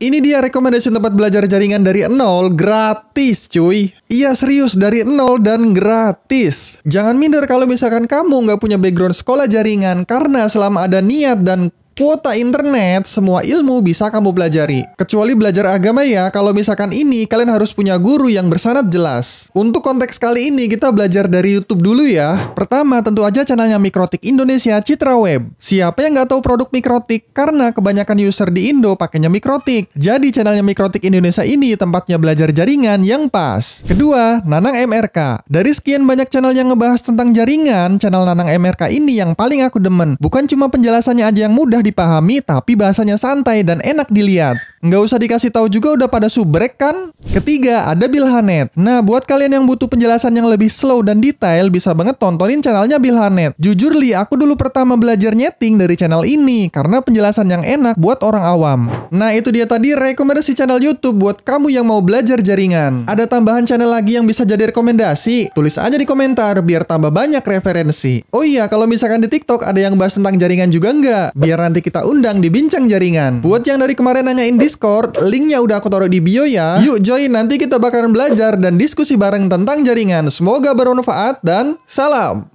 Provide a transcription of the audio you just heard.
Ini dia rekomendasi tempat belajar jaringan dari nol gratis cuy. Iya serius dari nol dan gratis. Jangan minder kalau misalkan kamu nggak punya background sekolah jaringan karena selama ada niat dan kuota internet, semua ilmu bisa kamu pelajari. Kecuali belajar agama ya, kalau misalkan ini kalian harus punya guru yang bersanat jelas. Untuk konteks kali ini kita belajar dari YouTube dulu ya. Pertama tentu aja channelnya Mikrotik Indonesia Citra Web. Siapa yang nggak tahu produk Mikrotik? Karena kebanyakan user di Indo pakainya Mikrotik. Jadi channelnya Mikrotik Indonesia ini tempatnya belajar jaringan yang pas. Kedua, Nanang MRK. Dari sekian banyak channel yang ngebahas tentang jaringan, channel Nanang MRK ini yang paling aku demen. Bukan cuma penjelasannya aja yang mudah di dipahami tapi bahasanya santai dan enak dilihat. Nggak usah dikasih tahu juga udah pada subrek kan? Ketiga, ada Bilhanet. Nah, buat kalian yang butuh penjelasan yang lebih slow dan detail, bisa banget tontonin channelnya Bilhanet. Jujur Li, aku dulu pertama belajar nyeting dari channel ini, karena penjelasan yang enak buat orang awam. Nah, itu dia tadi rekomendasi channel YouTube buat kamu yang mau belajar jaringan. Ada tambahan channel lagi yang bisa jadi rekomendasi? Tulis aja di komentar, biar tambah banyak referensi. Oh iya, kalau misalkan di TikTok ada yang bahas tentang jaringan juga nggak? Biar nanti nanti kita undang di Bincang Jaringan. Buat yang dari kemarin nanyain Discord, linknya udah aku taruh di bio ya. Yuk join, nanti kita bakalan belajar dan diskusi bareng tentang jaringan. Semoga bermanfaat dan salam!